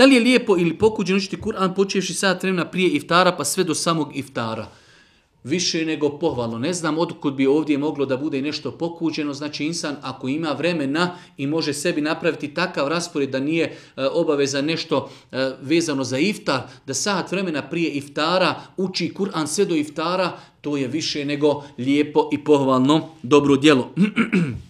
Da li je lijepo ili pokuđeno učiti Kur'an počevši sat vremena prije iftara pa sve do samog iftara? Više nego pohvalno. Ne znam odkud bi ovdje moglo da bude nešto pokuđeno. Znači insan ako ima vremena i može sebi napraviti takav raspored da nije e, obaveza nešto e, vezano za iftar, da sad vremena prije iftara uči Kur'an sve do iftara, to je više nego lijepo i pohvalno dobro djelo.